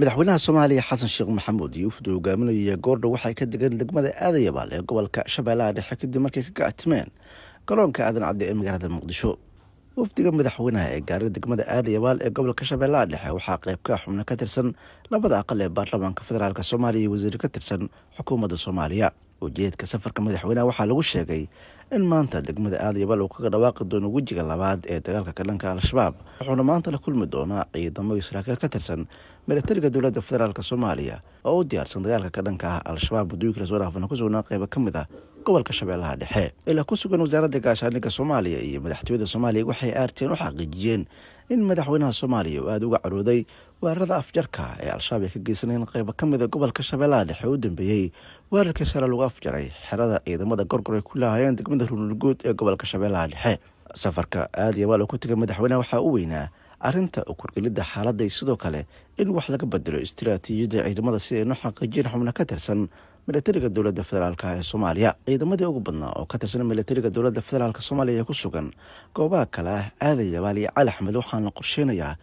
madaxweynaha soomaaliya xasan sheekh maxamuud iyo ufud hogaaminaya goordha waxay ka degeen degmada aadayabal ee gobolka shabeellaha dhexe kadib markay ka kactimeen garoonka aadan cadde ee magaalada muqdisho wafdiga madaxweynaha ee gaarida degmada aadayabaal ee gobolka shabeellaha dhexe waxaa qayb ka ah xubno ka tirsan labada aqal ee baarlamaanka federaalk soomaaliya iyo wasiir ka tirsan xukuumadda soomaaliya ujeedka safarka madaxweynaha waxaa lagu sheegay in maanta degmada aadayabaal uu kaga dhawaaqi doono wejiga labaad ee dagaalka ka dhanka al-shabaab wuxuuna maanta la kulmi doonaa ciidamo iyo saraakiil ka tirsan milatariga dowladda federaalk soomaaliya oo u diyaarsan dagaalka ka dhanka ah al-shabaab muddooyinkala soo dhaafana ku sugnaa qayba ka mid ah gobolka shabeellaha dhexe ilaa ku sugan wasaaradda gaashaandhigga soomaaliya iyo madaxtooyada soomaaliya waxay aarteen u xaqiijiyeen in madaxweynaha soomaaliya uu aada uga carooday weerarada afjarka ee al-shabaab ay ka geysaneen qayba ka mida ah gobolka shabeellaha dhexe u dambeeyey weerarkii shalay lagu afjaray xerada ciidamada gorgor ay ku lahaayeen degmada runulguud ee gobolka shabeellaha dhexe safarka aada yabaal oo ku tegay madaxweynaha waxaa u weynaa arrinta u korgelidda xaaladda iyo sidoo kale in wax laga bedelo istaraatiijiyadda ciidamada si aynu xaqiijiyeen xubno ka tirsan milatariga dowladda federaalk ee soomaaliya ciidamadii ugu badnaa oo ka tirsan milatariga dowladda federaalk soomaaliya ee ku sugan goobaha kale ah aadaya iyo cali axmed waxaana qorsheynayaa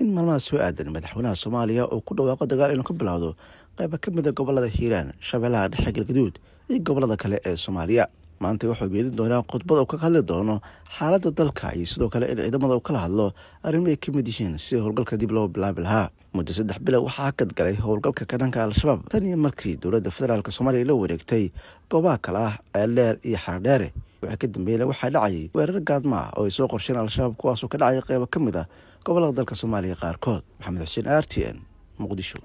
in maalmaha soo aadan madaxweynaha soomaaliya uu ku dhawaaqo dagaal inuu ka bilaawdo qayba ka mid a ah gobolada hiiraan shabeellaha dhexe galgaduud iyo gobolada kale ee soomaaliya maanta wuxuu geedin doonaa khudbad uu kaga hadli doono xaaladda dalka iyo sidoo kale in ciidamada uu kala hadlo arrimo ay ka mid yihiin sida howlgalka dib loo bilaabi lahaa muddo saddex bilow waxaa hakad galay howlgalka ka al-shabaab tan iyo markii dowladda federaalk soomaaliya la wareegtay goobaha kale ah ceeldheer iyo xaradheere waxaa ka dambeeyena waxaa dhacayay weerar gaadmaa ah oo ay soo qorsheen al-shabaab kuwaasoo ka dhacay qeybo ka mid ah gobolada dalka soomaaliya qaarkood maxamed xuseen r t n muqdisho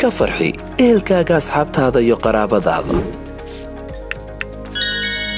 ka farxi ehelkaaga asxaabtaada iyo qaraabadaada